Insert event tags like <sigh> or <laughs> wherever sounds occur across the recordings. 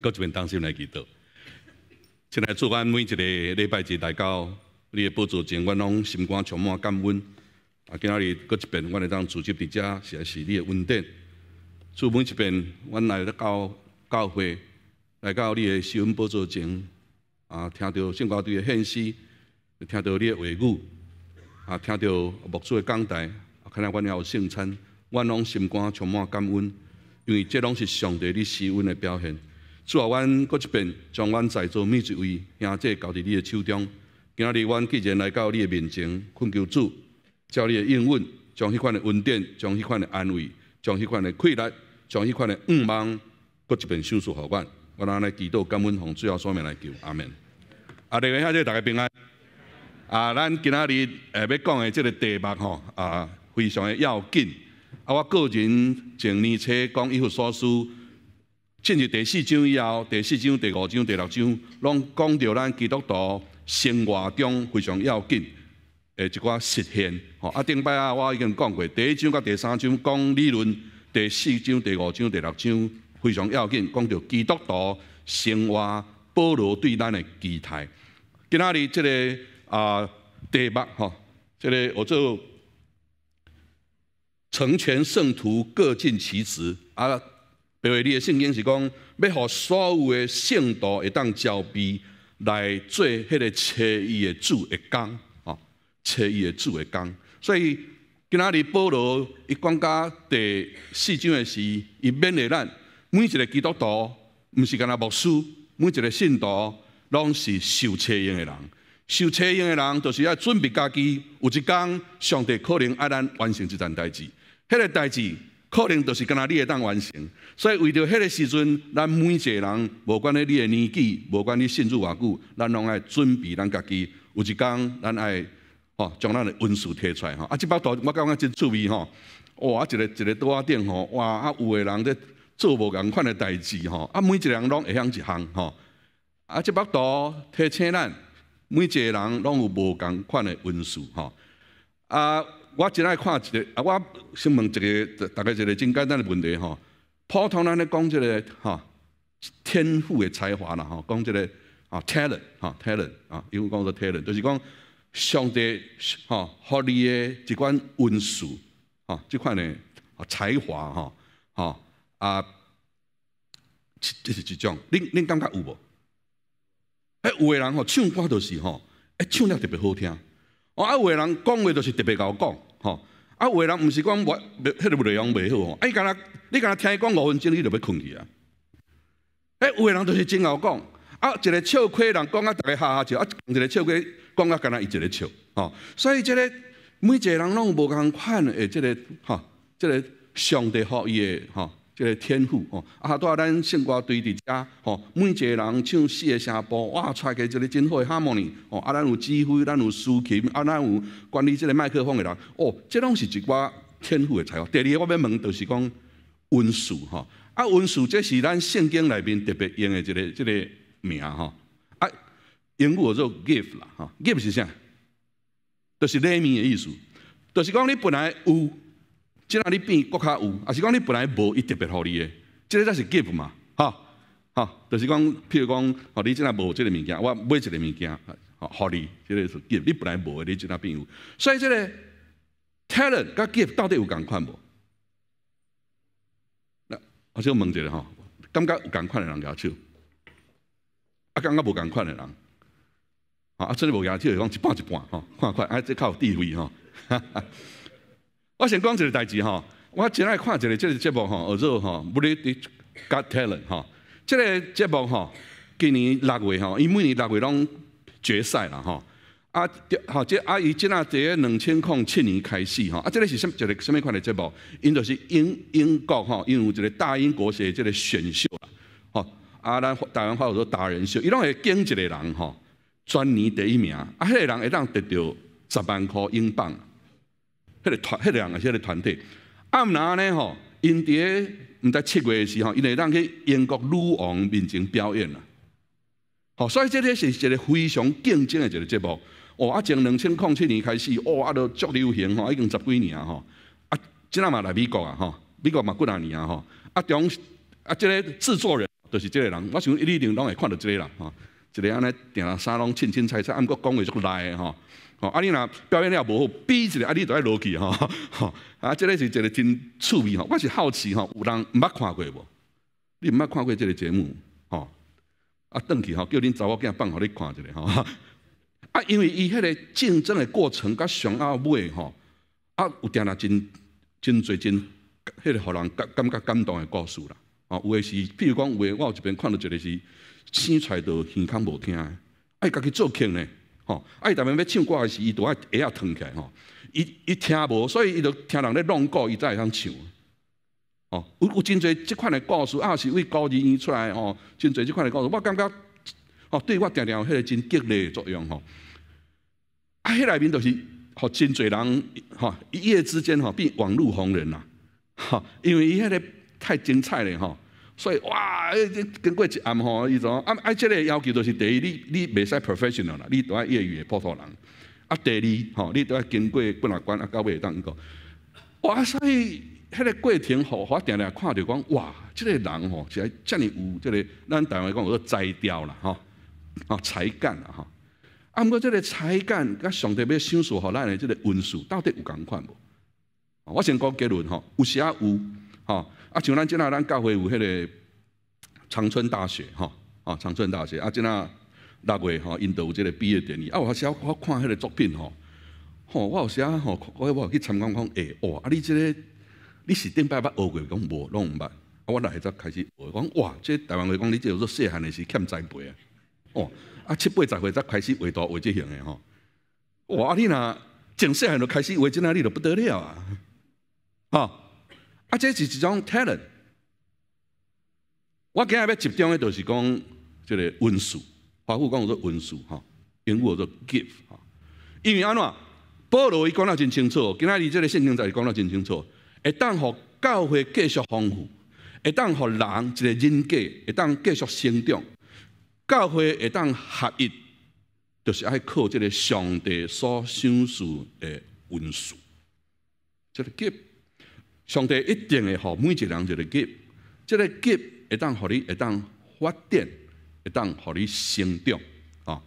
各一边当心来祈祷。现在做安每一个礼拜日来到你的布助前，我拢心肝充满感恩。啊，今仔日各一边，我来当组织伫遮，是是你的恩典。做每一边，我来到教教会来到你的新闻布道前，啊，听到圣歌队的献诗，听到你的话语，啊，听到牧师的讲台，啊，看到我也有圣餐，我拢心肝充满感恩，因为这拢是上帝你施恩的表现。主啊，阮搁一遍将阮在座每一位兄弟交伫你的手中。今仔日阮既然来到你的面前，恳求主，照你的应允，将迄款的恩典，将迄款的安慰，将迄款的快乐，将迄款的恩望，搁一遍收互阮。阮。我来祈祷感恩，从最后方面来求。阿门。啊，另外迄个大家平安。啊，咱今仔日诶要讲的即个题目吼，啊，非常的要紧。啊，我个人前年初讲一副所书。进入第四章以后，第四章、第五章、第六章，拢讲到咱基督徒生活中非常要紧诶一寡实现。吼，啊，顶摆啊，我已经讲过，第一章甲第三章讲理论，第四章、第五章、第六章非常要紧，讲到基督徒生活保罗对咱诶期待。今仔日即个啊，题目吼，即个我做成全圣徒各尽其职啊。大卫，你的圣经是讲，要互所有的信徒会当招避来做迄个切伊的主的工，啊，切伊的主的工。所以今仔日保罗一讲到第四章的事，伊勉励咱，每一个基督徒，毋是干那牧师，每一个信徒，拢是受差用的人。受差用的人，就是要准备家己，有一工，上帝可能爱咱完成一件代志，迄个代志。可能就是敢若你会当完成。所以为着迄个时阵，咱每一个人，无管咧你的年纪，无管你信主偌久，咱拢爱准备咱家己。有一工，咱爱哦，将咱的温素摕出来吼。啊，即包图我感觉真趣味吼。哇，一个一个桌仔顶吼，哇，啊有个人咧做无共款的代志吼，啊，每一个人拢会晓一项吼。啊，即包图提醒咱，每一个人拢有无共款的温素吼。啊。我真爱看一个，啊，我先问一个，大概一个真简单的问题哈。普通人咧讲即个哈，天赋的才华啦，哈，讲即个啊，talent，哈，talent，啊，英文讲做 talent，就是讲上帝哈，合你的一款恩赐吼，即款的啊，才华哈，哈，啊，这是一种，恁恁感觉有无？哎，有的人吼，唱歌就是吼，哎，唱了特别好听，啊，啊，有的人讲话就是特别搞讲。吼！啊，有的人毋是讲，我，迄个内容袂好吼。伊干若你干若听伊讲五分钟，你就要困去啊。哎，有的人就是真好讲，啊，一个笑亏人讲啊，逐个哈哈笑；啊，一个笑亏讲啊，干若伊一个笑。吼，所以即个每一个人拢无共款的，即个，吼，即个上帝学业，吼。即个天赋吼，啊，蹛咱圣歌对伫遮吼，每一个人唱四个声部，哇，出个即个真好诶哈莫尼吼，啊，咱有指挥，咱有竖琴，啊，咱有管理即个麦克风诶人哦，即拢是一寡天赋诶才华。第二，个我要问，就是讲温素吼，啊，温素即是咱圣经内面特别用诶一个即个名吼，啊，英文做 g i f 啦，吼 g i f 是啥？就是 g 面诶意思，就是讲你本来有。即个你变国较有，也是讲你本来无伊特别互你的，即个则是 g i 嘛，哈，哈，就是讲，譬如讲，哦，你即若无即个物件，我买一个物件，互你，即个是 g i 你本来无，你即若变有，所以即个 talent 甲 gift 到底有共款无？那，我先问一下吼，感觉有共款的人举手，啊，感觉无共款的人，啊，啊，这里无举手，诶，讲一半一半，吼，看啊，即这有地位，哈，吼。哈。我想讲一个代志吼，我真爱看一个即个节目吼，叫做吼《Britain Got Talent》吼，即个节目吼，今年六月吼，伊每年六月拢决赛啦吼。啊，吼，即阿姨今啊咧两千零七年开始吼，啊，即个是什？即个什？物款的节目？因就是英英国吼，因有一个大英国些即个选秀啦，吼，啊，咱台湾话叫做达人秀，伊拢会拣一个人吼，全年第一名，啊，迄个人会当得到十万箍英镑。迄个团，迄两个是迄个团队。暗姆娜呢吼，因咧毋知七月的时候，因会当去英国女王面前表演啦。好，所以即个是一个非常竞争的一个节目。哦，啊，从两千零七年开始，哦，啊，都足流行吼，已经十几年啊吼。啊，即啊嘛来美国啊吼，美国嘛几若年啊吼。啊，中啊，即个制作人就是即个人，我想一定拢会看到即个人吼，一个安尼，定啊沙拢清清楚楚，阿姆哥讲话足赖的吼。吼，啊，你若表演了无好，比一下，啊，你倒爱落去吼，啊，即个是一个真趣味吼，我是好奇吼，有人毋捌看过无？你毋捌看过即个节目？吼？啊，转去吼，叫恁查某囝放互你看一下吼。啊，因为伊迄个竞争的过程甲上阿尾吼，啊，有定定真真侪真，迄个互人感感觉感动的故事啦。吼，有诶是，譬如讲有诶，我一边看到一个是，生出来都耳腔无听，爱家己做客呢。吼，啊，伊逐面要唱歌时，伊拄啊，会晓疼起来吼。伊，伊听无，所以伊就听人咧弄鼓，伊才会通唱。哦，有有真侪即款诶故事，也是位高二医出来吼，真侪即款诶故事，我感觉吼，对我定定有迄个真激励作用吼。啊，迄内面都是，吼，真侪人，吼，一夜之间吼变网络红人啦，吼，因为伊迄个太精彩咧，吼。所以哇，这经过一暗吼，伊种啊，啊，即、个要求就是第一，你你袂使 professional 啦，你都爱业余诶普通人。啊，第二吼，你都爱经过不难关啊，到尾会当一个。哇，所以迄、个过程吼，我定定看着讲哇，即、个人吼，是来遮尔有即、个咱台湾讲叫做才调啦吼，啊才干啦吼。啊，毋过即个才干，甲上帝要赏赐吼，咱诶即个恩赐，到底有共款无？我先讲结论吼，有时啊有吼。啊，像咱即啊，咱教会有迄个长春大学，吼，啊，长春大学啊，即啊六月吼，印度有即个毕业典礼，啊，有时啊看迄个作品，吼，吼，我有时啊吼，我有去参观，讲，诶，哇，啊，你即个你是顶摆捌学过，讲无拢毋捌，啊，我那才开始学，讲哇，这台湾话讲，你这做细汉诶是欠栽培啊，哦，啊，七八十岁才开始画图画即型诶吼，哇，你若从细汉就开始画即那，你就不得了啊，吼。啊，这是一种 talent。我今日要集中诶，就是讲，即个文书，华富讲做文书哈，英文做 g i f t 啊。因为安怎，保罗伊讲得真清楚，今仔日即个圣经在讲得真清楚，会当互教会继续丰富，会当互人即个人格会当继续成长，教会会当合一，就是爱靠即个上帝所赏赐诶文书，即个 g i f t 上帝一定会给每一个人一个机会，即个机会会当予你，会当发展，会当予你成长。吼，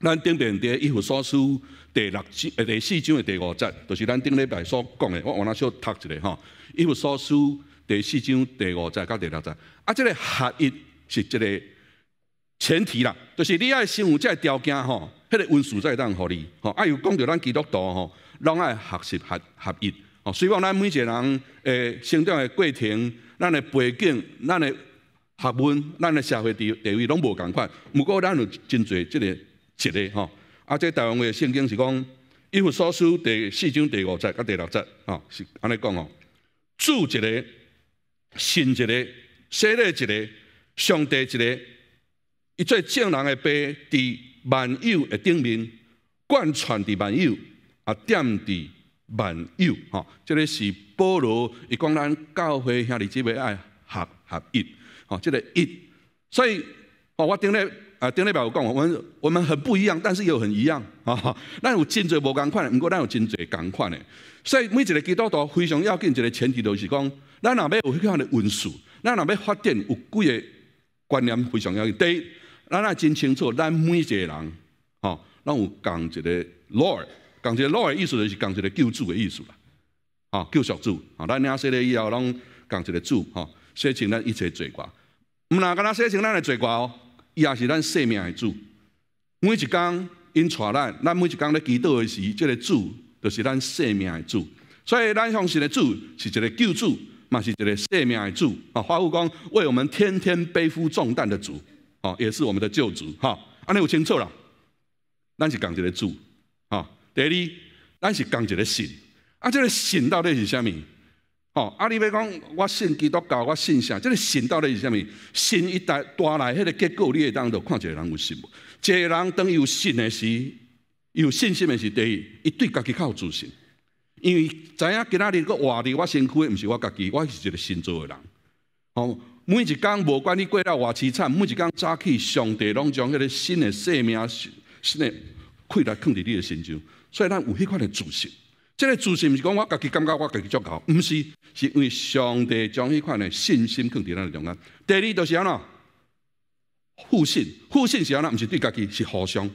咱顶面的《一副所书第六章、第四章的第五节，就是咱顶礼拜所讲的。我往那小读一下吼，一副所书第四章、第五节到第六节。啊，即个合一是一个前提啦，就是你爱先有即个条件吼，迄个运势才会当予你吼。啊，又讲到咱基督徒吼，拢爱学习合合一。希望咱每一个人诶成长的过程，咱诶背景，咱诶学问，咱诶社会地地位，拢无共款。毋过咱有真侪即个一个吼。啊，即台湾话圣经是讲《伊弗所书》第四章第五节甲第六节吼，是安尼讲吼：，主一个，信一个，信一个，上帝一个，伊做正人诶碑伫万有诶顶面，贯穿伫万有，啊，点伫。万有，吼，这个是保罗，伊讲咱教会兄弟姊妹爱合合一，吼，这个一，所以，我顶日啊，顶礼拜有讲，我们我们很不一样，但是又很一样，啊，咱有真侪无款筷，毋过咱有真侪共款诶。所以每一个基督徒非常要紧一个前提就是讲，咱若要有迄个呾运数，咱若要发展有几个观念非常要紧，一，咱若真清楚，咱每一个人，吼，咱有共一个 Lord。讲一个老的意思就是讲一个救助的意思啦，啊，救赎主，啊，咱领说咧以后，拢讲一个主，吼，说清咱一切罪过，毋若敢若说清咱的罪过哦，伊也是咱生命的主，每一工，因带咱，咱每一工咧祈祷的时，即个主，就是咱生命的主，所以咱相信的主是一个救主，嘛是一个生命的主，啊，花五讲为我们天天背负重担的主，啊，也是我们的救主，哈，安尼有清楚啦，咱是讲一个主，啊。第二，咱是讲一个信，啊，这个信到底是啥物？哦，啊，你要讲，我信基督教，我信啥？这个信到底是啥物？信一代带来迄个结果，你会当着看一个人有信无？一个人当有信的伊有信心的是，第一，伊对家己有自信，因为知影今仔日个话伫我身躯的毋是我家己，我是一个新做的人。哦，每一工无管你过到偌凄惨，每一工早起，上帝拢将迄个新的生命，新的开来，空伫你的心中。所以咱有迄款的自信，这个自信毋是讲我家己感觉我家己足够，毋是，是因为上帝将迄款的信心放伫咱中间。第二就是安怎互信，互信是安怎毋是对家己是互相。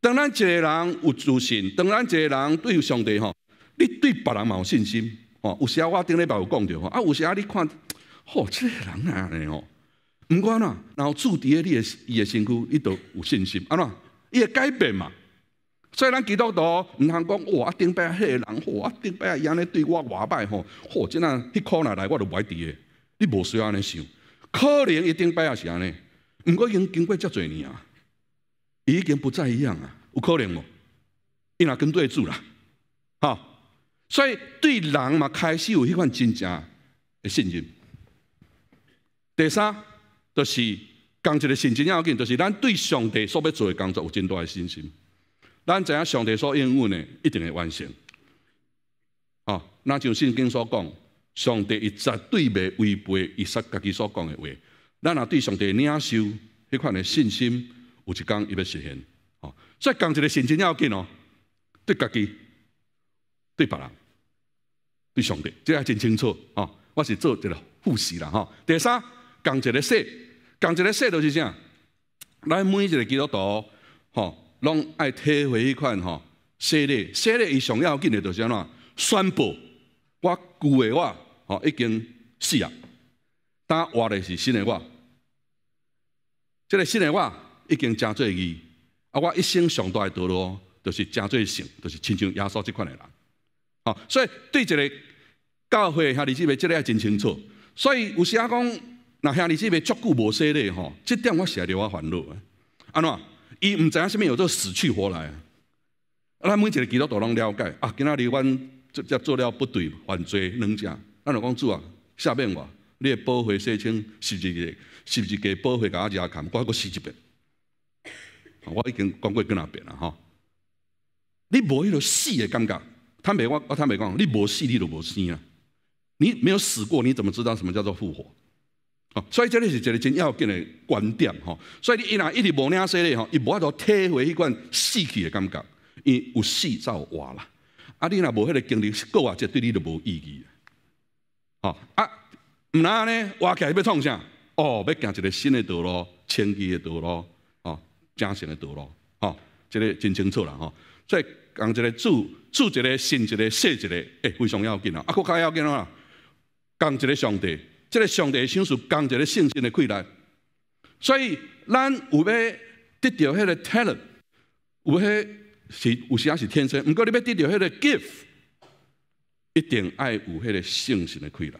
当咱一个人有自信，当咱一个人对上帝吼，你对别人嘛有信心，吼。有时我顶礼拜有讲吼，啊，有时你看，吼，这个人安尼吼，毋管呐，然后咧你诶伊诶身躯，伊都有信心，安怎伊会改变嘛。所以咱基督徒毋通讲哇，啊顶摆迄个人吼，啊顶摆伊安尼对我偌歹吼，吼、哦，即那迄箍若来我就唔爱诶。你无需要安尼想，可能伊顶摆也是安尼，毋过已经经过遮侪年啊，伊已经不再一样啊，有可能无？伊若跟对主啦，吼、所以对人嘛开始有迄款真正诶信任。第三，就是共一个信心要紧，就是咱对上帝所要做诶工作有真大诶信心。咱知影上帝所应允呢，一定会完成。哦，那像圣经所讲，上帝伊绝对袂违背伊自家己所讲嘅话。咱若对上帝领受迄款嘅信心，有一伊要实现。哦，所以讲一个信心要紧哦，对家己、对别人、对上帝，这啊真清楚。哦，我是做一个复习啦。哈，第三，讲一个说，讲一个说，都是啥？咱每一个基督徒，哈。拢爱体会迄款吼，洗礼洗礼伊上要紧的就安怎宣布我旧的我吼已经死啊，但活的是新的我，即个新的我已经诚罪伊，啊我一生上大的道路就是诚罪神，就是亲像耶稣即款的人，吼，所以对一个教会兄弟姊妹，即个也真清楚。所以有时仔讲，若兄弟姊妹足久无洗礼吼，即点我实在我烦恼的，安怎？伊毋知影虾米有做死去活来。啊，咱每一个基督徒拢了解啊，今仔日阮做只做了不对，犯罪两者。咱就讲主啊，赦免我，你诶保护说清是不是？是不是保护甲我遮看？我阁死一遍，我已经讲过几若遍啦吼。你无迄个死诶感觉，坦白我我坦白讲，你无死你就无死啊。你没有死过，你怎么知道什么叫做复活？哦，所以这个是一个真要紧的观点，吼。所以你一呐一直无领说咧，吼，伊无法度体会迄款死去的感觉，伊有死才有活啦。啊，你若无迄个经历够啊，这对你都无意义。哦，啊，唔然尼活起来要创啥？哦，要行一个新的道路，清奇的道路，哦，正常的道路，哦，这个真清楚啦，吼。所以讲一个注，注一个信，一个信，一个诶，非常要紧啊。啊，佫较要紧啊，讲一个上帝。即个上帝心是讲一个信心的开来，所以咱有要得到迄个 talent，有迄是有时也是天生，毋过你要得到迄个 gift，一定爱有迄个信心的开来。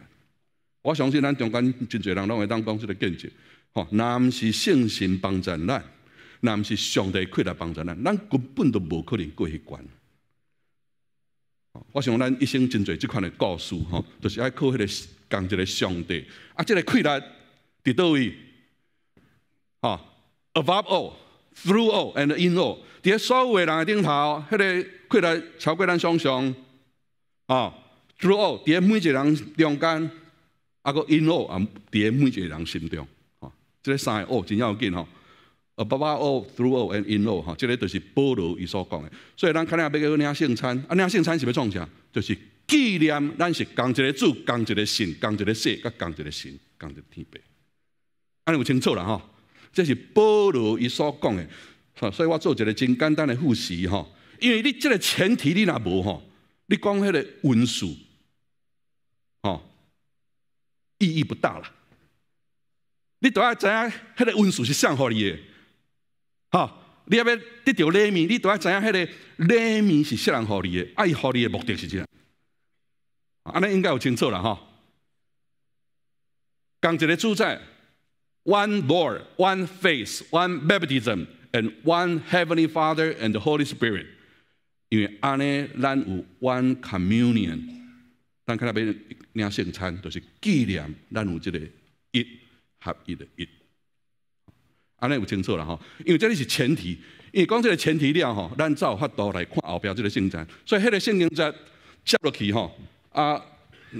我相信咱中间真侪人拢会当讲即个见解，吼，若毋是信心帮助咱，若毋是上帝开来帮助咱，咱根本都无可能过迄关。我想咱一生真侪即款的故事，吼，着是爱靠迄个。讲一个上帝啊，这个快来伫倒位吼 a b o v e all, through all and in all，伫所有诶人诶顶头，迄个快来超过咱想象。吼 t h r o u g h all，伫每一个人中间，啊，佮 in all，啊，伫每一个人心中吼，这个三个 all 真要紧吼，above all, through all and in all，哈，这个就是保罗伊所讲的，所以咱看下要个人家圣餐，啊，领圣餐是要创啥？就是。纪念咱是同一个主、同一个神、同一个世、甲同一个神、同一个天地。安尼有清楚啦，吼，这是保罗伊所讲的。所以我做一个真简单的复习，吼。因为你这个前提你若无吼，你讲迄个文书，吼，意义不大啦。你都要知影迄个文书是啥互你诶，吼。你也要得着礼面，你都要知影迄个礼面是啥人何你个，爱互你诶目的是啥？安那应该有清楚了哈。讲这个住在 One Lord, One Faith, One Baptism, and One Heavenly Father and the Holy Spirit。因为安尼咱有 One Communion。咱看那边念圣餐，就是纪念咱有这个一合一的。一安那有清楚了哈？因为这里是前提，因为讲这个前提了哈，咱才有法度来看后边这个圣餐。所以迄个圣在接落去哈。啊，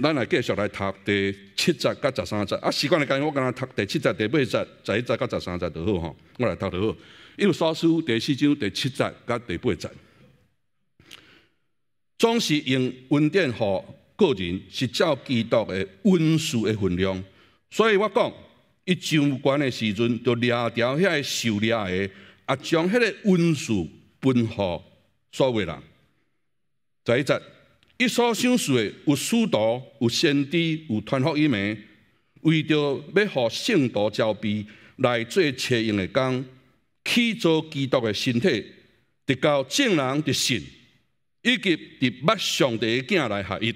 咱来继续来读第七节甲十三节。啊，习惯的讲，我跟他读第七节、第八节、十一节甲十三节都好吼，我来读都好。伊有所书第四章、第七节甲第八节，总是用文电或个人是照寄到的文书的分量。所以我讲，伊上关的时阵，就掠掉遐受掠的，啊，将迄个文书分给所为人。十一节。一所想俗的有师徒、有先知、有团伙一的，为着要互圣徒交臂来做切应的工，去做基督的身体，得到正人得信，以及得捌上帝的子来合一，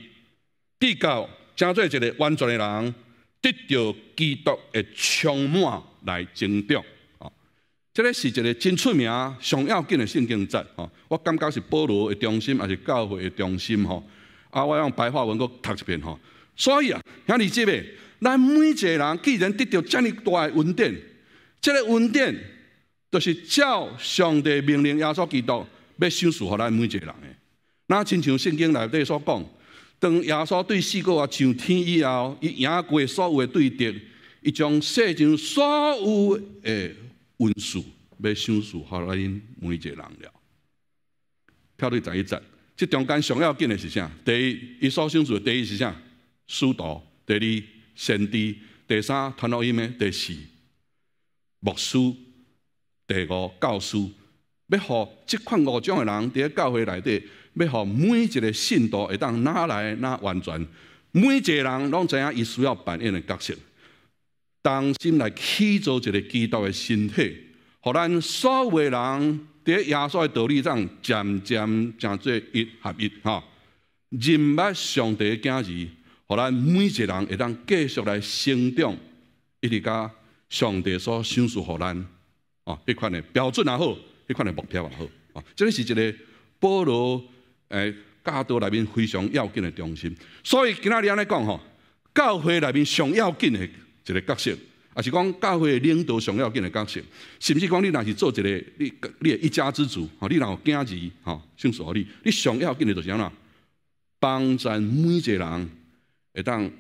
得到成做一个完全的人，得到基督的充满来成长。即个是一个真出名、上要紧的圣经节吼。我感觉是保罗的中心，也是教会的中心吼。啊，我用白话文阁读一遍吼。所以啊，兄弟姐妹，咱每一个人既然得到遮尼大诶恩典，遮个恩典就是照上帝命令，耶稣基督要施予予咱每一个人的。那亲像圣经内底所讲，当耶稣对四个啊上天以后，伊赢过所有对敌，伊将世上所有诶。温书、要想书，后来因每一个人了，跳到第一站，这中间最要紧的是啥？第一，伊所修书，第一是啥？书道。第二，先知。第三，传福音的。第四，牧师。第五，教师。要互即款五种的人在教会内底，要互每一个信徒会当哪来哪完全，每一个人拢知影伊需要扮演的角色。当心来起造一个基督的身体，互咱所有的人伫耶稣的道理上渐渐成做一合一哈。认识上帝嘅经互咱每一个人会当继续来成长，一直甲上帝所赏赐互咱啊，迄款的标准也好，迄款的目标也好，啊，这个是一个保罗诶教导内面非常要紧的中心。所以今仔日安尼讲吼，教会内面上要紧的。一个角色，也是讲教会领导上要紧的角色，是至是讲你若是做一个你你的一家之主，吼，你若有囝儿吼，先说你，你上要紧的就是安怎帮助每一个人会当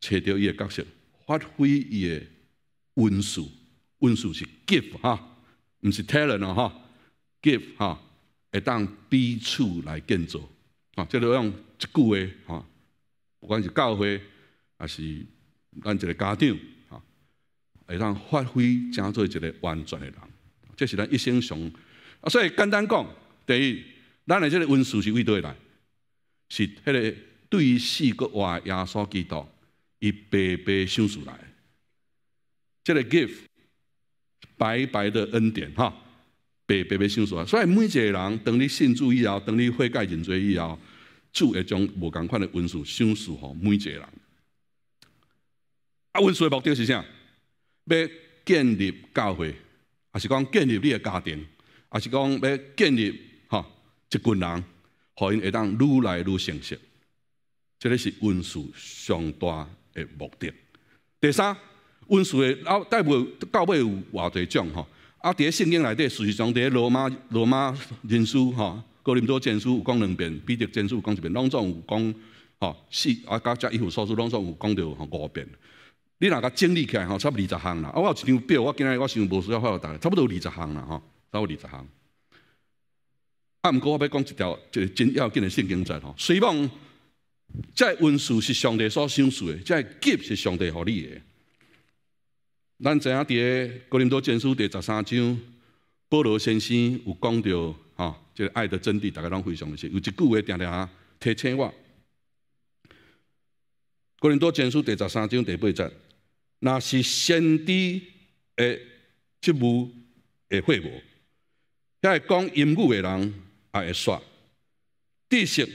找到伊的角色，发挥伊的温素，温素是 give 哈，毋是 tell 呢哈，give 哈，会当彼此来建造，啊，即就用一句话，哈，不管是教会，还是。咱一个家长，哈，会当发挥正做一个完全的人，这是咱一生上啊。所以简单讲，第一，咱的这个温书是为倒来，是迄个对于四个话耶稣基督伊白白相出来，这个 gift 白白的恩典哈，白白白相来。所以每一个人，当你信主以后，当你悔改认罪以后，就会将无共款的温书相书吼，每一个人。温书的目的是啥？要建立教会，还是讲建立你的家庭，还是讲要建立吼一群人，互因会当愈来愈成熟。这个是温书上大诶目的。第三，温书诶老代步到尾有偌侪种吼，啊，伫咧圣经内底，事实上，伫咧罗马罗马人书吼，哥林多前书有讲两遍，彼得前书有讲一遍，拢总有讲吼四啊，甲遮伊服所书拢总有讲到五遍。你若甲整理起来吼，差不多二十项啦。啊，我有一张表，我今日我想无需要发给大家，差不多有二十项啦，吼，差不多二十项。啊，毋过我要讲一条，就个真要紧的圣经在吼。希望，这运势是上帝所赏赐的，这急是上帝合你的。咱影伫咧哥林多前书第十三章，保罗先生有讲到，吼，这爱的真谛，大家拢非常熟悉。有一句话定定提醒我，哥林多前书第十三章第八节。那是先知的职务的汇报，遐会讲阴语的人也会煞，知识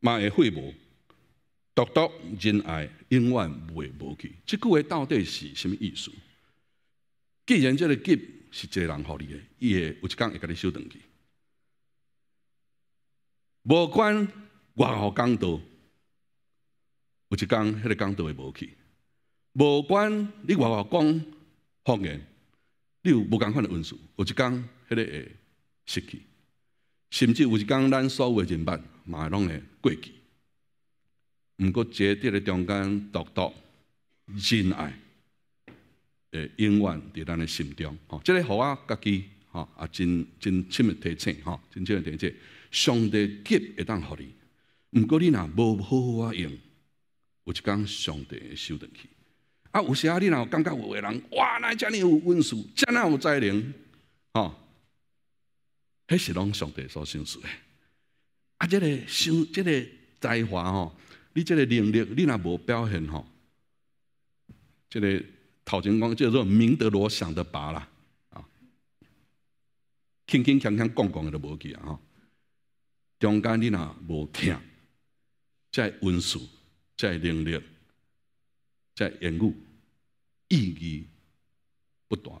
嘛会汇无，独独仁爱永远袂无去。即句话到底是甚物意思？既然即个急是一个人互你的，伊会有一工会甲你收转去。无管外号讲道，有一工迄个讲道会无去。无管你外外讲谎言，你有无共款的文字，有一天迄个会失去，甚至有一天咱所有的人脉嘛拢会过去。毋过，这伫咧中间独独真爱，诶，永远伫咱的心中。吼，这个互我家己，吼，也真真深的提醒，吼，真深的提醒，上帝急会当予你，毋过你若无好好啊用，有一工上帝会收顿去。啊，有时啊，你若有感觉有个人哇，那尔有文遮尔有才能，吼，迄是拢上帝所选出的。啊，这个心，这个才华吼，你即个能力，你若无表现吼，这个头前讲叫做明德罗想得拔啦，啊，轻轻锵锵讲讲的都无去啊，吼、中间你若无听，在文遮在能力，在言语。意义不断。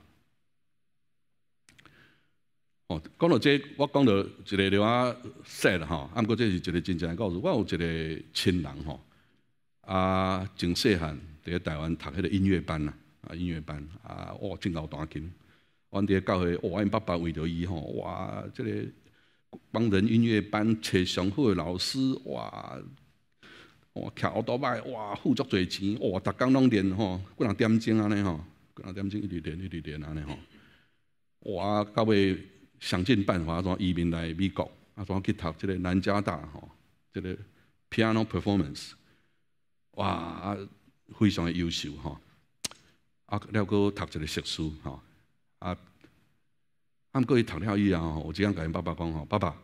哦，讲到这，我讲到一个了啊，说的哈，啊，不过这是一个真正的故事。我有一个亲人吼，啊，从细汉在台湾读迄个音乐班呐，啊，音乐班，啊，哇，真够弹琴。伫咧教去，哇，因爸爸为着伊吼，哇，这个帮人音乐班找上好的老师，哇。哦，倚奥多摆，哇，付足侪钱，哇，逐工拢练吼，几两点钟安尼吼，几两点钟一直练一直练安尼吼，哇，到尾想尽办法，怎移民来美国，怎去读即个南加大吼，即个 piano performance，哇，啊，非常的优秀吼，啊，了哥读一个硕士吼，啊，毋过去读了以后吼，我即工甲因爸爸讲吼，爸爸，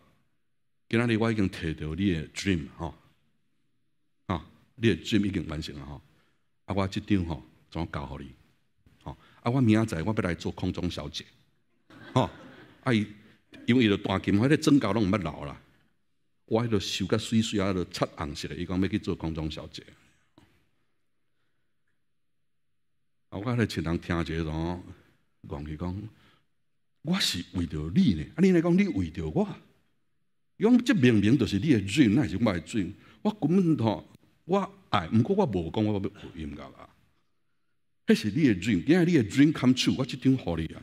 今仔日我已经摕到你的 dream 吼。你嘅罪已经完成了吼！啊，我这张吼，怎样教好你？吼，啊，我明仔载我要来做空中小姐，吼！啊，因为咧大金迄个增高拢毋捌老啦，我迄度修甲水水啊，喺度擦红色的，伊讲要去做空中小姐。我迄个亲人听者咗，讲去讲，我是为着你呢。啊，你来讲你为着我，伊讲这明明就是你嘅罪，乃是我嘅罪，我根本吼。我爱，毋过我无讲我要学音乐啊。迄是你的 dream，今日你的 dream come true，我即张互你啊。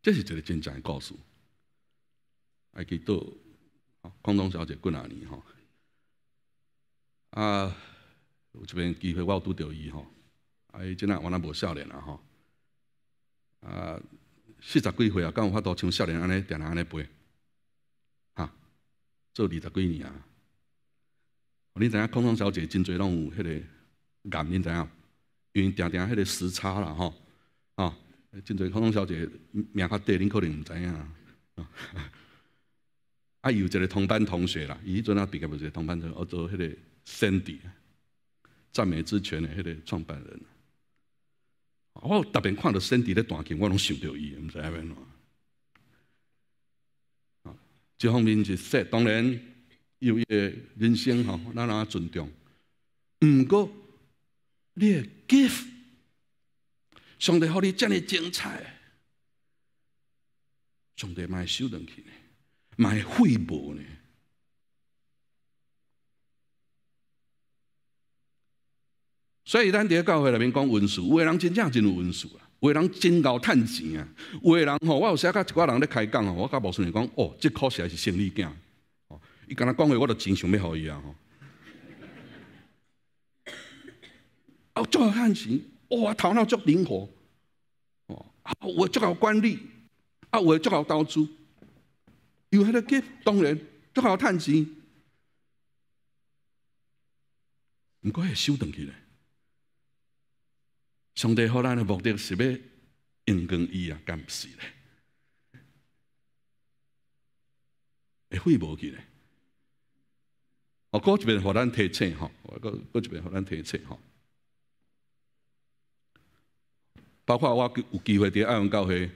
这是一个真正嘅故事。我记得，康东小姐几廿年吼？啊，有这边机会我拄着伊吼，啊，伊今日原来无少年啊吼。啊，四十几岁啊，咁有法度像少年安尼，定样安尼飞？做二十几年啊！你知影空中小姐真侪拢有迄个癌，你知影？因为定定迄个时差啦，吼，啊，真侪空中小姐名较短，你可能毋知影。啊，<laughs> 啊，有一个同班同学啦，伊迄阵啊毕业不错，同班学，学，做迄个 Sandy，赞美之泉的迄个创办人。我特别看到 Sandy 咧弹琴，我拢想到伊，毋知要安怎。一方面是说，当然，有伊人生吼，咱啊尊重。毋过，你诶 gift，上帝互你遮尔精彩，上帝卖收人去呢，卖回报呢。所以，咱伫咧教会内面讲文书，有诶人真正真有文书啊。有的人真够趁钱啊！有人吼，我有时啊，甲一寡人咧开讲哦，我甲无顺人讲，哦，这考试也是生理囝哦。伊跟我讲话，我都真想要互伊啊吼。<laughs> 哦，够趁钱，哇，头脑足灵活哦。啊，我足够管理，啊，我做考刀租，有 gift，当然足够趁钱。唔会收回去咧。上帝互咱的目的是要用光伊啊，干死咧，诶，血无去咧？哦，搁一遍互咱提醒吼，我搁搁一遍互咱提醒吼。包括我有机会伫爱恩教会，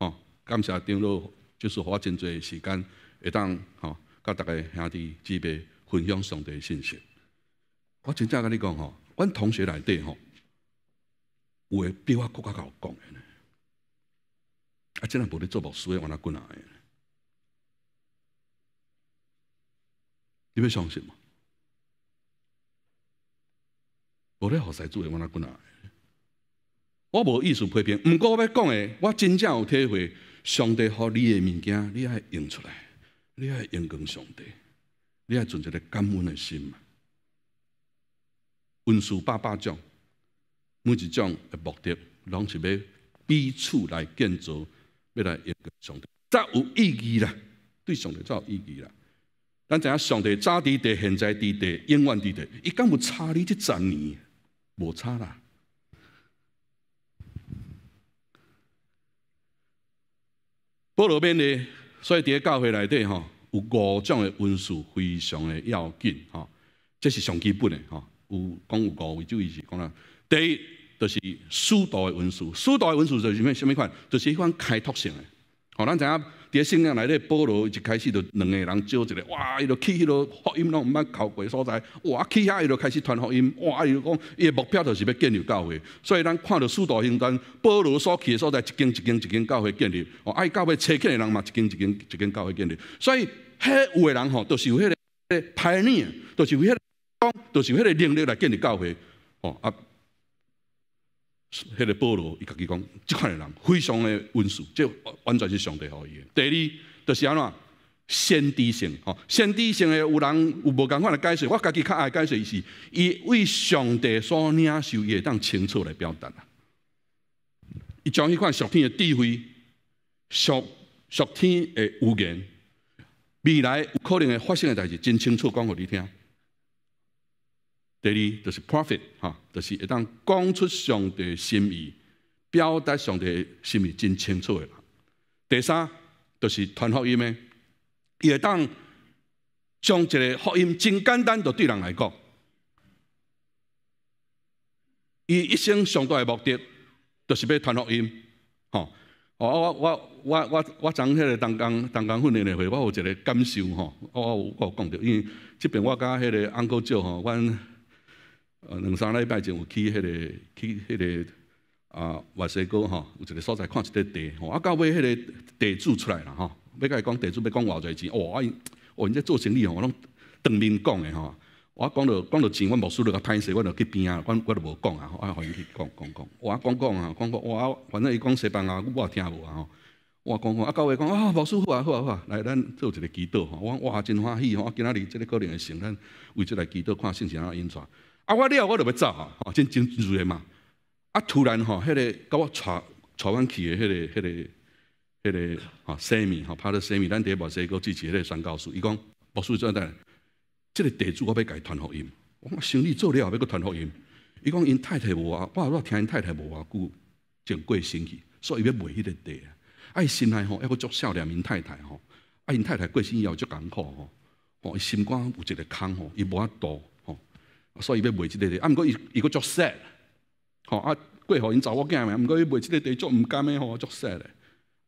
吼，感谢张老，就是花真侪时间会当吼，甲逐个兄弟姊妹分享上帝信息。我真正甲你讲吼，阮同学内底吼，有会比我更较贤讲诶呢？啊，真系无咧做牧师的，往哪滚来？你要相信吗？无咧好在做，诶，往哪滚来？我无意思批评，毋过我要讲诶，我真正有体会，上帝好，你诶物件，你爱用出来，你爱用敬上帝，你爱存一个感恩诶心嘛。文书爸爸讲。每一种的目的，拢是要彼此来建造，要来一个上帝，才有意义啦。对上帝才有意义啦。咱知影上帝早地的，现在地的，永远地的，伊敢有差你即十年，无差啦。保罗边呢，所以伫啲教会内底吼，有五种诶文书，非常诶要紧吼，这是上基本诶吼，有讲有五，位，就意思讲啦。第一就是师图的文书师图的文书就是啥物款就是迄款开拓性的吼咱知影伫咧信仰内底保罗一开始就两个人招一个哇伊就去迄落福音拢毋捌靠过诶所在哇去遐伊就开始传福音哇伊就讲伊诶目标就是要建立教会所以咱看着输图的时保罗所去的所在一间一间一间教会建立哦爱教会尾揣起来人嘛一间一间一间教会建立所以迄有诶人吼就是有迄个歹命就是有迄个就是有迄个能力来建立教会吼啊迄个保罗，伊家己讲，即款人非常诶温顺，即完全是上帝所伊。诶。第二，就是安怎先知性吼，先知性诶，有人有无共款诶解释？我家己较爱解释伊是，伊为上帝所领受，伊会当清楚来表达伊将迄款属天诶智慧、属属天诶预言，未来有可能会发生诶代志，真清楚讲互你听。第二就是 profit，哈，就是会当讲出上帝心意，表达上帝心意真清楚的。第三就是传福音伊也当将一个福音真简单，对人来讲，伊一生上大的目的，就是要传福音，吼。我我我我我我昨迄个当刚当刚训练的会，我有一个感受，吼，我我有讲到，因为即边我甲迄个安哥做，吼，我。呃，两三礼拜前有去迄个，去迄个啊外西哥吼，有一个所在看一块地吼，啊，到尾迄个地主出来了吼，要甲伊讲地主要讲偌侪钱，哇，哦，你做生意吼，我拢当面讲的吼，我讲到讲到钱，我无输你个歹势，我就去边啊，我我无讲啊，啊，互伊去讲讲讲，我讲讲啊，讲讲，我反正伊讲班牙语，我也听无啊吼，我讲讲，啊，到尾讲啊，无输好啊好啊好啊，来咱做一个祈祷吼，我讲哇真欢喜吼，今仔日即个可能会成，咱为即个祈祷看信心啊运转。啊！我了，我就要走啊！吼，真真自然嘛！啊，突然吼，迄个甲我带带阮去的，迄个、迄个、迄个，吼，西面吼，拍到西面，咱第一部西高之前迄个宣教书，伊讲，我说怎的？即个地主我要改传福音，我生理做了要搁传福音。伊讲，因太太无啊，我我听因太太无偌久，真过身去，所以要卖迄个地。伊心内吼，抑个足少年因太太吼。啊，因太太过身以后足艰苦吼，吼，伊心肝有一个空吼，伊无法度。所以伊要卖即个地。啊毋过伊伊佫足色吼啊过互因查某囝嘛毋过伊卖即个地足毋甘诶吼足色诶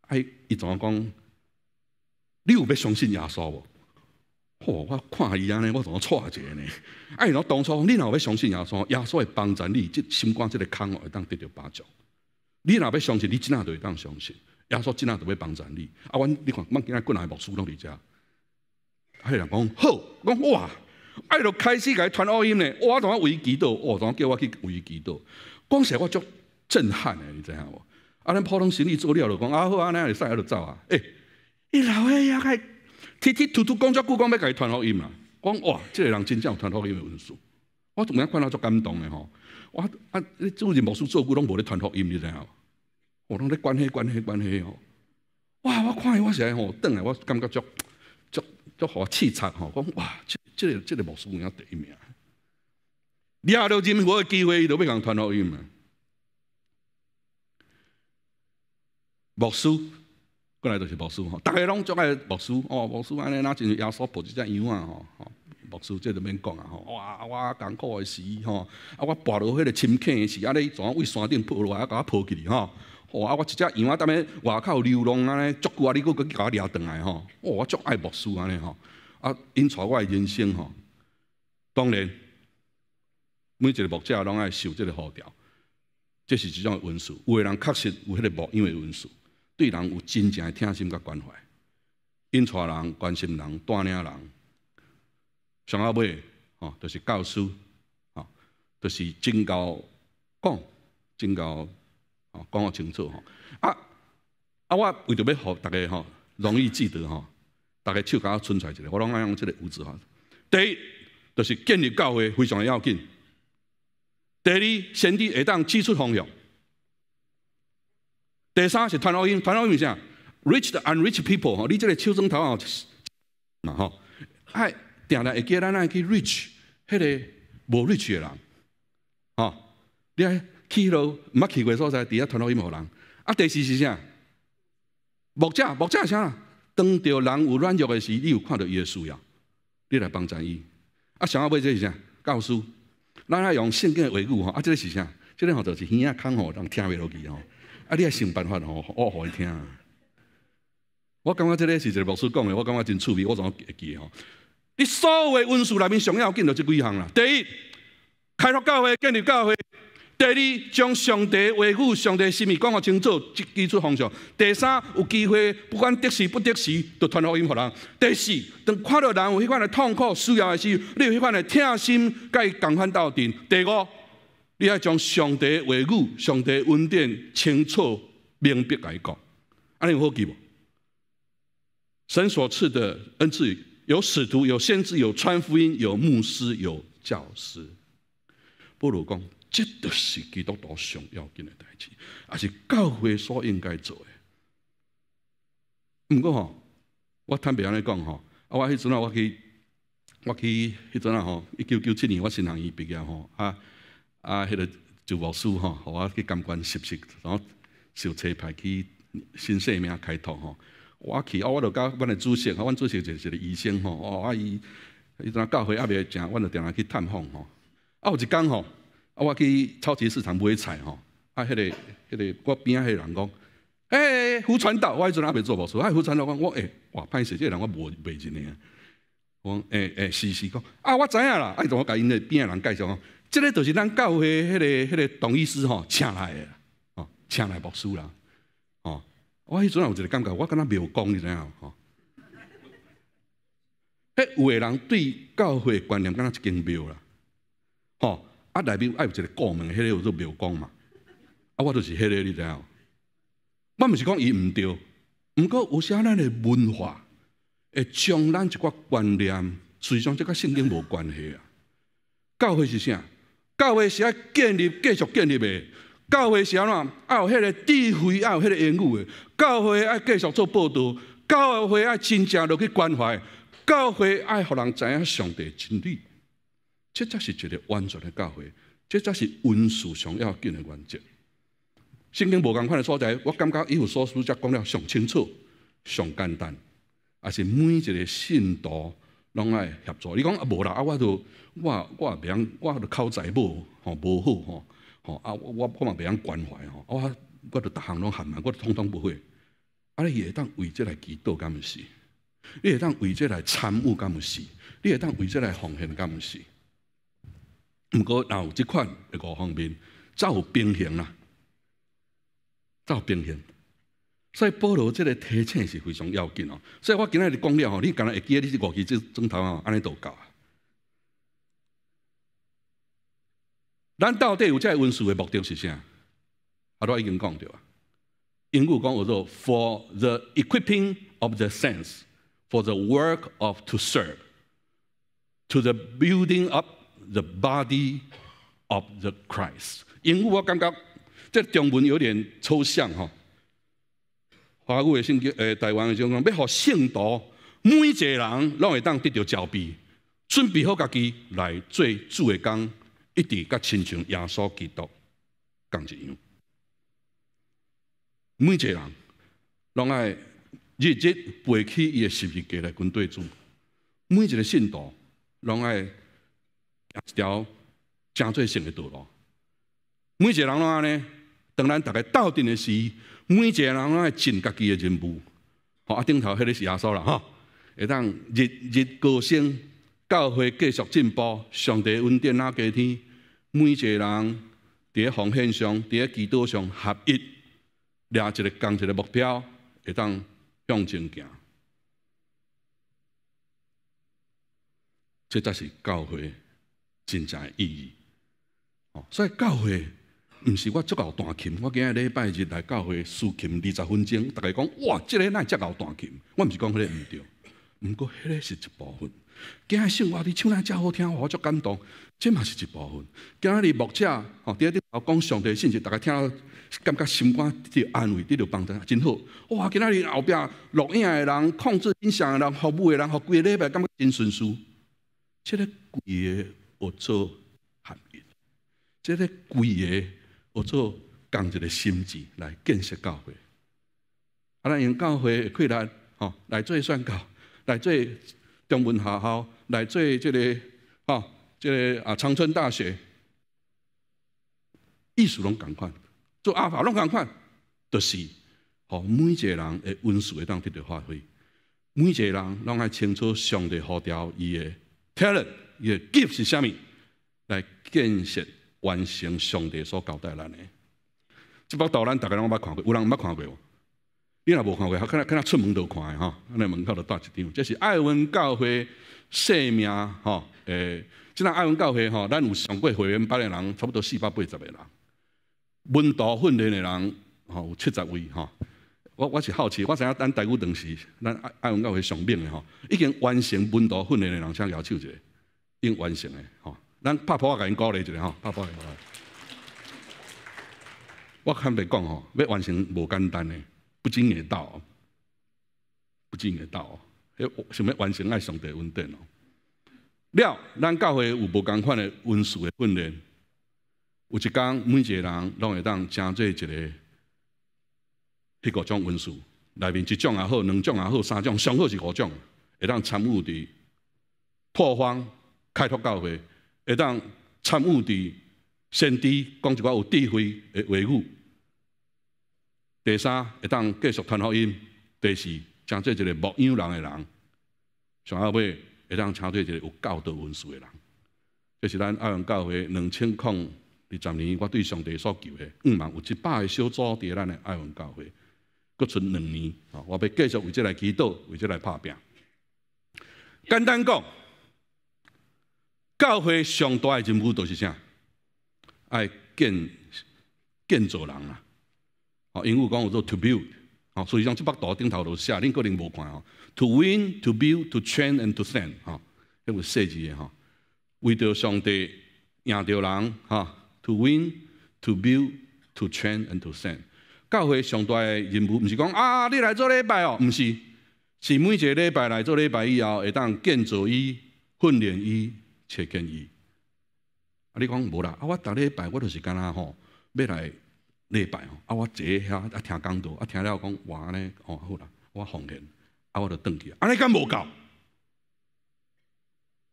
啊伊伊怎样讲你有要相信耶稣无吼我看伊安尼我怎样娶个呢啊然后当初你若要相信耶稣耶稣会帮助你即心肝即个空会当得到巴掌你若要相信你即哪着会当相信耶稣即哪着要帮助你啊阮你看孟囝仔过来诶目拢伫遮啊，迄人讲好讲哇爱就开始个传福音诶。我同阿维基祷。哦，同阿叫我去维基多，光是我足震撼诶，你知影无？啊，咱普通生理做了就讲啊好啊，恁阿使啊，就走啊！诶，伊老哎呀个，天天涂涂讲脚裤，讲要个传福音啊。讲哇，即个人真正有传福音的本事，我从人看到足感动的吼！我啊，你就是无事做古拢无咧传福音，你知影无？我拢咧关系关系关系吼。哇，我看伊我是写吼，等来我感觉足足足好气场吼，讲哇。即个即个牧师，影第一名，抓到任何机会，伊都要甲人传福音啊！牧师，过来就是牧师吼，逐个拢足爱牧师哦，牧师安尼，若真像耶稣抱一只羊啊吼！吼，牧师，即个免讲啊吼，哇我艰苦的死吼，啊我跋落迄个深坑的死，啊咧全为山顶抱落来，啊，甲我抱起哩吼，吼，啊我一只羊啊，踮咧外口流浪安尼，足久啊你佫甲我掠倒来吼，哇我足爱牧师安尼吼。啊！因带我诶人生吼，当然，每一个目者拢爱受即个号召，即是一种温素。有诶人确实有迄个木样诶温素，对人有真正诶贴心甲关怀。因带人关心人，带领人。上后尾吼，就是教书，吼，就是真够讲，真够，吼，讲好清楚吼。啊啊，我为着要互逐个吼容易记得吼。大概手竿我伸出来一个，我拢爱用这个五指法。第一，就是建立教会，非常的重要。第二，先知会当指出方向。第三是团结，团结咪啥？Reach the unrich people，哈，你这个手中头啊，嘛吼，爱定定会叫咱咱去 reach 迄个无 r e a c h 的人，吼，你去到 rich 嘅所在，底下团结伊无人。啊，第四是啥？木匠，木匠是啥？当着人有软弱的时，你有看到的需要，你来帮助伊。啊，想要做这是啥？教书，咱要用圣经的话语吼。啊，这个是啥？这个吼像是耳仔空吼，人听袂落去吼。啊，你还想办法吼，我伊听。我感觉这个是一个牧师讲的，我感觉真趣味，我怎会记吼。你所有文书内面，上要紧到这几项啦。第一，开拓教会，建立教会。第二，将上帝话语、上帝心意讲互清楚，即基础方向。第三，有机会不管得时不得时，都传福音互人。第四，当看到人有迄款的痛苦，需要的时，你有迄款的贴心，甲伊共款斗阵。第五，你要将上帝话语、上帝恩典清楚、明白来讲。安尼有好记无？神所赐的恩赐有使徒、有先知、有传福音、有牧师、有教师。不如讲这都是基督徒上要紧的代志，也是教会所应该做诶。毋过吼，我坦白安尼讲吼，啊，我迄阵啊，我去，我去迄阵啊，吼，一九九七年我新学院毕业吼，啊啊，迄个就牧师吼，互我去监管实习，然后小车牌去新生命开拓吼，我去啊，我著跟阮的主席，啊，阮主席就是一个医生吼，哦啊伊，迄阵啊，教会阿伯讲，阮著定来去探访吼，啊有一工吼。啊，我去超级市场买菜吼，啊，迄个、迄个我边仔迄个人讲，诶，胡传道，我迄阵阿未做牧师，啊，胡传道讲，我诶，哇，歹势，即个人我无卖钱啊，我讲，诶诶，是是讲，啊，我知影啦，啊，伊后我甲因诶边仔人介绍讲，即个就是咱教会迄个、迄个董医师吼请来个，吼，请来牧师啦，吼，我迄阵有一个感觉，我敢若没有讲，你知影吼？迄有个人对教会观念敢若一间庙啦，吼。啊，内面爱有一个共鸣，迄个有做庙有讲嘛。啊，我就是迄个，你知影？我毋是讲伊毋对，毋过有像咱的文化，会冲咱一寡观念，虽然即甲圣经无关系啊。教会是啥？教会是爱建立，继续建立未？教会是安怎？啊有迄个智慧，啊有迄个言语个。教会爱继续做报道，教会爱真正落去关怀，教会爱互人知影上帝真理。这才是一个完全的教会，这才是温书上要紧的原则。圣经无共款的所在，我感觉伊有所书，才讲了上清楚、上简单，也是每一个信徒拢爱合作。你讲啊，无啦，我都我我唔，我都靠财务吼，无好吼吼啊，我我嘛唔样关怀吼，我我都逐项拢很难，我都统统不会。啊，你会当为这来祈祷，干毋事？你会当为这来参悟，干毋事？你会当为这来奉献，干毋事？不过，哪有即款诶五方面，只有平衡啊，只有平衡。所以保罗即个提醒是非常要紧哦。所以我今日讲了吼，你敢若会记，你是五去即中头吼，安尼都教。咱到底有在问书诶目的是啥？阿都已经讲着啊。英故，讲我说，for the equipping of the sense，for the work of to serve，to the building up。The body of the Christ，因为我感觉这中文有点抽象哈。华语圣经，诶，台湾圣经人要让圣徒每一个人拢会当得到照备，准备好家己来做主的工，一直甲亲像耶稣基督，讲一样。每一个人，拢爱日日背起伊的十字架来军队中，每一个信徒拢爱。一条诚最性诶道路。每一个人安尼，当然逐个斗阵诶，时，每一个人咧尽家己诶任务。好啊，顶头迄个是耶稣啦，吼，会当日日高升，教会继续进步，上帝稳定阿拉嘅天。每一个人伫咧奉献上，伫咧基督上合一，抓一个共一个目标，会当向前行。这才是教会。真正意义，哦，所以教会毋是我足够弹琴，我今日礼拜日来教会试琴二十分钟，大家讲哇，这个会足够弹琴，我毋是讲个毋对，毋过迄个是一部分。今日生活伫唱来真好听，我足感动，这嘛是一部分。今日你者车，哦，第一你讲上帝信息，大家听，感觉心肝得安慰，得到帮助，真好。哇，今日后壁录音诶人、控制音响的人、服务诶人，学规礼拜感觉真顺数，这个贵。学做含蕴，即个贵个学做工一个心智来建设教会。啊，咱用教会困难吼，来做宣告，来做中文学校，来做即个吼，即个啊长春大学，艺术拢共款，做阿法拢共款，就是吼每一个人的温熟会当得到发挥，每一个人拢爱清楚上帝好掉伊的 talent。伊 gift 是虾物来建设完成上帝所交代咱诶。即帮导览逐个拢捌看过，有人毋捌看过无？你若无看过，较看，看出门都看诶吼，安尼门口就带一张，这是爱文教会生命吼，诶，即若爱文教会吼，咱有上过会员班诶人，差不多四百八十个人。文道训练诶人吼，有七十位吼。我我是好奇，我知影咱大姑当时咱爱文教会上面诶吼，已经完成文道训练诶人，请摇手一下。应完成的吼，咱拍破我甲因鼓励一下吼，拍破下来。我坦白讲吼，要完成无简单诶，不近也道，不近也道。迄想要完成爱上帝稳定咯。了，咱教会有无共款诶文书诶训练？有一工每一个人拢会当成做一个迄个种文书，内面一种也好，两种也好，三种上好是五种，会当参悟伫拓荒。开拓教会，会当参与伫先知讲一寡有智慧诶话语。第三，会当继续传福因；第四，将做一个牧羊人诶人。上后尾会当成做一个有教导恩书诶人。这是咱爱文教会两千零二十年，我对上帝所求诶五万有一百个小组伫咱诶爱文教会，搁剩两年我要继续为即来祈祷，为即来拍拼。简单讲。教会上大的任务就是啥？爱建建造人啊！哦，英语讲叫做 “to build”。哦，所以讲，这幅图顶头都写，恁可能无看哦，“to win, to build, to train and to send” 哈，迄有四字个哈，为着上帝赢着人哈，“to win, to build, to train and to send”。教会上大的任务毋是讲啊，你来做礼拜哦，毋是，是每一个礼拜来做礼拜以后会当建造伊、训练伊。切建议，啊！你讲无啦，啊！我逐礼拜我就是干若吼，要来礼拜吼，啊！我坐遐啊听讲座，啊听了讲话尼吼好啦，我奉献，啊！我就登去，啊。尼你无够？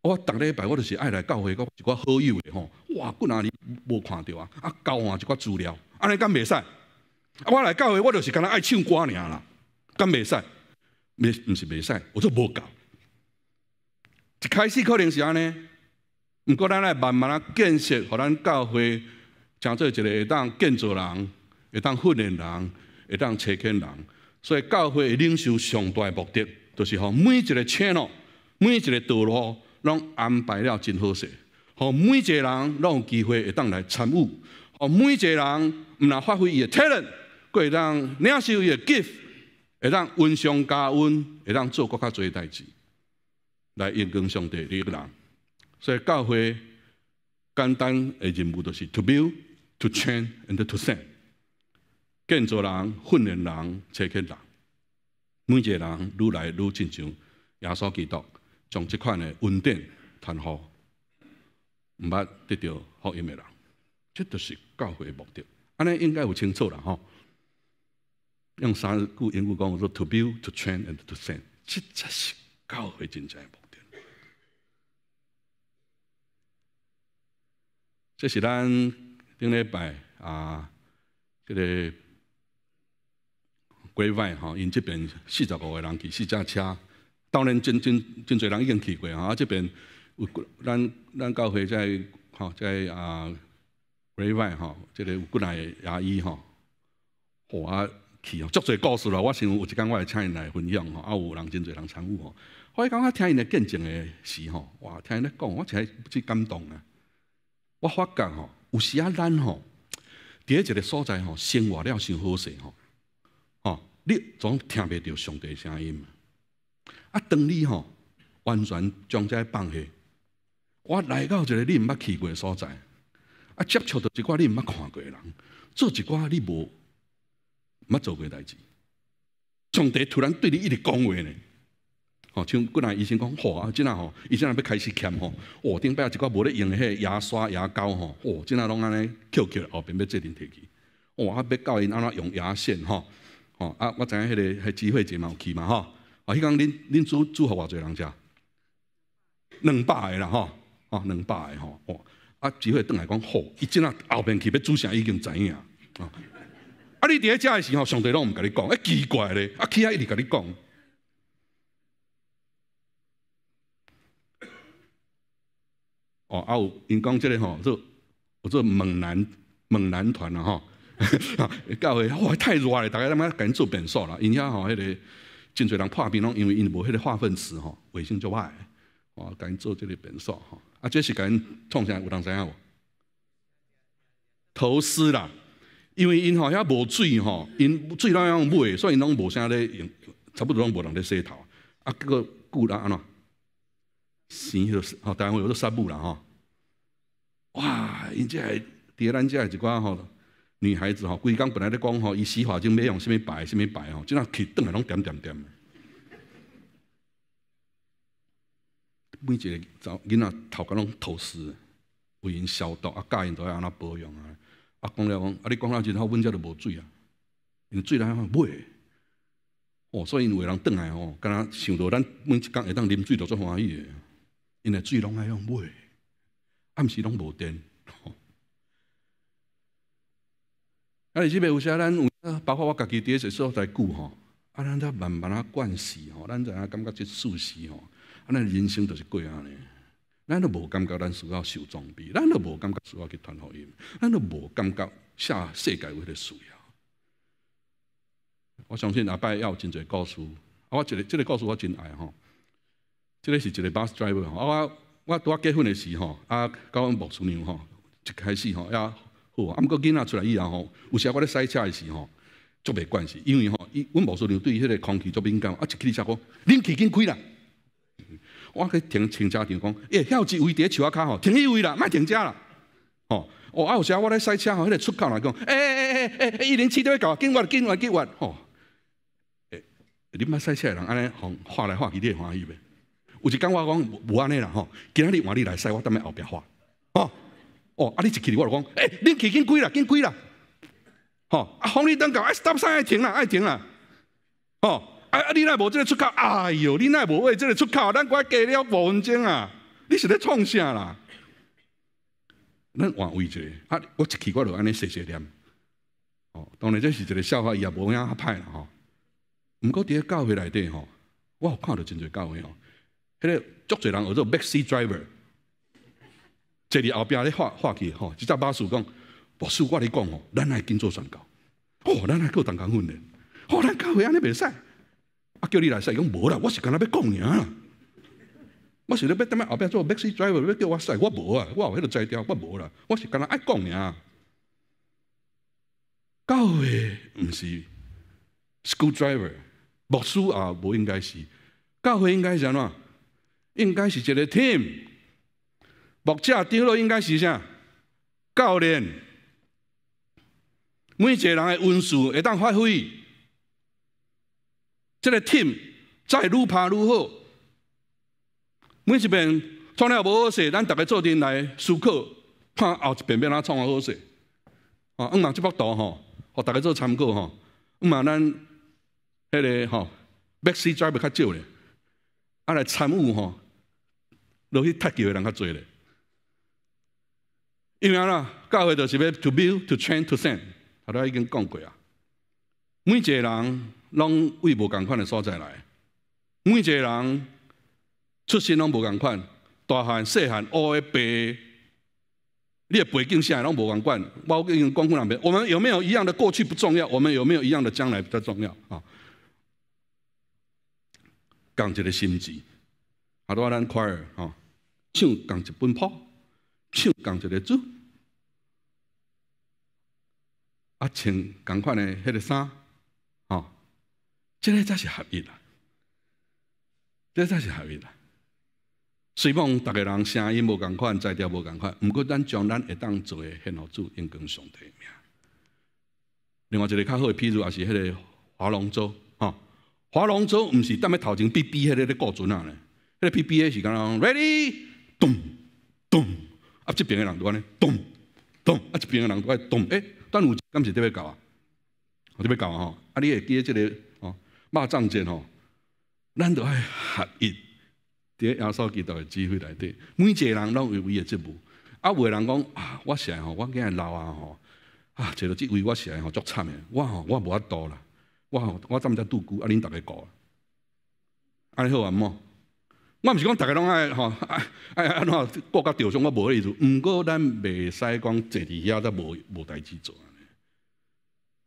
我逐礼拜我就是爱来教会，我一寡好友的吼。哇！去哪里无看着啊？啊！交换一寡资料，安尼敢袂使？啊！我来教会我就是干若爱唱歌尔啦，敢袂使？袂，毋是袂使，我说无够。一开始可能是安尼。毋过，咱来慢慢啊建设，互咱教会诚就一个会当建造人、会当训练人、会当查看人。所以，教会领袖上大目的，就是互每一个 channel、每一个道路，拢安排了真好势，互每一个人拢有机会会当来参与，互每一个人毋但发挥伊的 talent，当领袖的 gift，会当温上加温，会当做更较侪嘅代志，来引光上帝的人。所以教会简单诶任务著是 to build, to train, and to send，建造人、训练人、车遣人，每一个人愈来愈进前，耶稣基督将即款的稳定传好，毋捌得到福音的人，这著是教会目的。安尼应该有清楚啦吼。用三句英语讲说 to build, to train, and to send，这才是教会真正的目的。这是咱顶礼拜啊，这个国外吼，因这边四十五个人去试驾车，当然真真真侪人已经去过啊。这边，有咱咱教会在哈，在啊国外吼，这个有过来亚裔哈，我啊去哦，足侪故事了。我想有一间，我会请因来分享吼，啊，有人真侪人参与吼。我感觉听因的见证的时吼，哇，听因咧讲，我真不知感动啊。我发觉吼，有时啊咱吼，伫一个所在吼，生活了先好些吼，吼你总听袂到上帝声音，啊，当你吼完全将这放下，我来到一个你毋捌去过个所在，啊接触到一寡你毋捌看过人，做一寡你无，毋捌做过代志，上帝突然对你一直讲话呢。吼，像骨来医生讲，好啊，即啊吼，医生啊要开始钳吼，哦，顶摆一个无咧用迄牙刷牙膏吼，哦，即啊拢安尼起来，后边要做点摕去，哦，啊，要教因安怎用牙线吼，哦，啊，我知影迄个迄机会嘛有去嘛吼，啊，迄工恁恁煮煮好偌济人食，两百个啦吼，啊，两百个吼，哇，啊，机会转来讲好，伊即啊后边去要煮伊已经知影，啊，<laughs> 啊，你伫咧食的时候，上帝拢毋甲你讲，哎，奇怪咧，啊，起来一直甲你讲。哦，啊有，因讲即个吼做，我做猛男猛男团啦吼，教 <laughs> 会哇太热嘞，大家他妈赶紧做变傻啦，因遐吼迄个真侪人破病拢因为因无迄个化粪池吼，卫生做坏，哦赶紧做即个变傻吼，啊这是赶紧创啥，有当知影无？投资啦，因为因吼遐无水吼，因水都安怎买，所以拢无啥咧用，差不多拢无人咧洗头，啊，果古啦安怎？迄号啊，吼，下我有得散步啦吼。哇！因即系，伫咱即系一寡吼女孩子吼，规工本来咧讲吼，伊洗发精要用什么白什么白吼，即那去动来拢点点点。每一个仔囡仔头壳拢吐湿，为因消毒啊，教因都要安那保养啊。啊，讲了讲，啊，你讲了真好，阮遮都无水啊，因水了爱买。哦，所以有人转来吼，敢若想到咱每一工会当啉水都足欢喜的，因为水拢爱用买。暗时拢无电，啊！你即边有些咱，有，包括我家己伫一所所在久吼，啊！咱则慢慢啊惯习吼，咱在啊感觉即舒适吼，啊！咱人生就是过安尼，咱都无感觉咱需要受装备，咱都无感觉需要去团福音；咱都无感觉下世界为了需要。我相信后摆要有真侪故事，啊，我这个这个故事我真爱吼，即个是一个 bus driver，吼，啊！我我拄啊结婚诶时吼，啊，交阮某师娘吼，一开始吼，也好，啊，毋过囡仔出来以后吼，有时我咧塞车诶时吼，足袂惯势，因为吼，伊，阮某师娘对迄个空气足敏感，啊，一去你家讲，恁气紧开啦，我去停停车场讲，诶，遐有一位伫咧树阿卡吼，停一位啦，卖停车啦，哦，哦，啊，有时我咧塞车吼，迄个出口来讲，诶诶诶诶诶，一连七对搞，紧我，紧我，紧我，哦，诶，你唔好塞车人安尼，互画来画去，会欢喜袂？有一讲我讲无安尼啦吼，今仔日换你来使，我等下后壁发哦哦，啊！你一去，我就讲，诶，恁去见鬼啦，见鬼啦！哦，红绿灯到，哎，stop 上，停啦，爱停啦！吼、哦，啊你奈无即个出口？哎哟，你奈无诶即个出口？咱乖加了五分钟啊，你是咧创啥啦？咱换位置，啊！我去我就安尼细细念哦。当然这是一个笑话，伊也无较歹啦吼。毋过伫咧教会内底吼，我有看到真侪教会哦。迄个足侪人学做 m a x i driver，坐伫后壁咧画画去吼，一只巴士讲，博士，我嚟讲吼，咱来经做船教，哦，咱系够当将训练，哦，咱教会安尼袂使，啊，叫你来使，讲无啦，我是干若要讲尔，我是咧要踮下后壁做 m a x i driver，要叫我使，我无啊，我有迄个才调，我无啦，我是干若爱讲尔。教会毋是 school driver，博士也无应该是，教会应该是安怎应该是一个 team，木架掉了应该是啥？教练，每一个人的运势会当发挥，这个 team 再愈拍如好，每一遍创了无好势，咱逐个做阵来思考，看后一遍要怎创个好势。啊，阮嘛，即幅图吼，互逐个做参考吼。阮嘛，咱，迄个吼 m a x drive 较少咧，啊来参悟吼。落去踢球的人较侪咧。因为安那教会就是要 to build to train to send，他都已经讲过啊。每一个人拢为无共款的所在来，每一个人出身拢无共款，大汉细汉乌的、白，你的背景啥拢无共款，包括光棍男。我们有没有一样的过去不重要，我们有没有一样的将来比较重要啊。讲一个心机，好多咱快尔吼。唱同一本谱，唱同一个主，啊，穿同款的迄个衫，吼，即个才是合一啦，即个才是合一啦。虽望逐个人声音无同款，在调无同款，毋过咱将咱会当做的迄号主，应跟上帝命。另外一个较好诶譬如也是迄个划龙舟，吼，划龙舟毋是踮诶头前哔哔迄个咧过船啊咧，迄个哔哔诶是讲 Ready。咚咚，啊即边的人就安尼咚咚，啊即边的人就爱咚。哎，端午节敢是特别搞啊，特别搞啊吼！啊，你会记得这个吼，妈仗节吼，咱都爱合一，伫咧耶稣基督的智慧内底，每一个人拢有伊一的职务。啊，有人讲啊，我先吼，我今日老啊吼，啊，坐到即位我先吼，足惨的，我吼我无法度啦，我吼我正在渡孤，啊，恁逐个顾啊，安尼好啊，毋好？我毋是讲逐个拢爱吼，<laughs> 爱爱安怎顾较着商，我无意思。毋过咱袂使讲坐伫遐则无无代志做，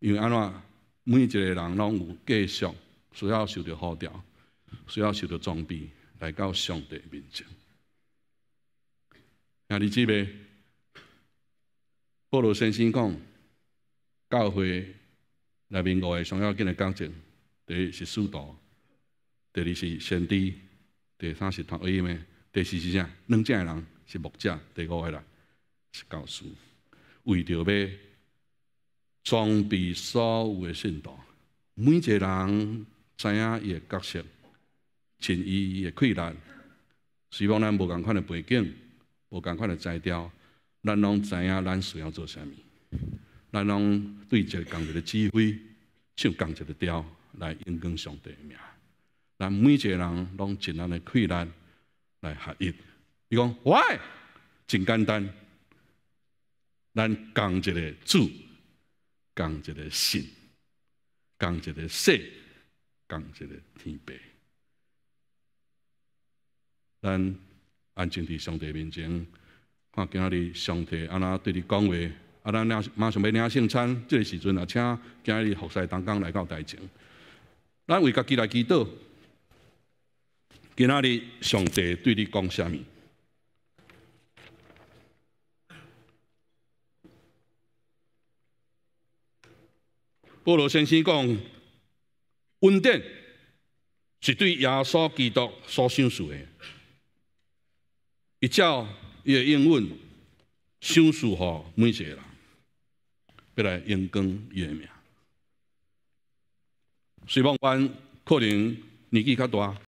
因为安怎每一个人拢有继续需要受着好调，需要受着装备来到上帝面前。兄弟姊妹，保罗先生讲，教会内面五个重要紧的纲领，第一是师徒，第二是先帝。第三是团结咩？第四是啥？两静的人是木匠，第五个人是教师，为着要装备所有的信徒，每一个人知影伊的角色，尽伊的困难。希望咱无共款的背景，无共款的材调，咱拢知影咱需要做啥物，咱拢对一个共一个指挥，唱共一个调来应跟上帝命。咱每一个人，拢尽咱的困难来合一。伊讲，Why？真简单，咱讲一个主，讲一个神，讲一个世，讲一个天白。咱安静伫上帝面前，看今日上帝安那对你讲话，啊，咱俩马上要领圣餐，这个时阵啊，请今日服侍同工来到台前。咱为家己来祈祷。今仔日上帝对你讲什么？保罗先生讲，恩典是对耶稣基督所享受的，一照伊的英文，享受呵，每一个人，要来因伊的名。所望阮可能年纪较大。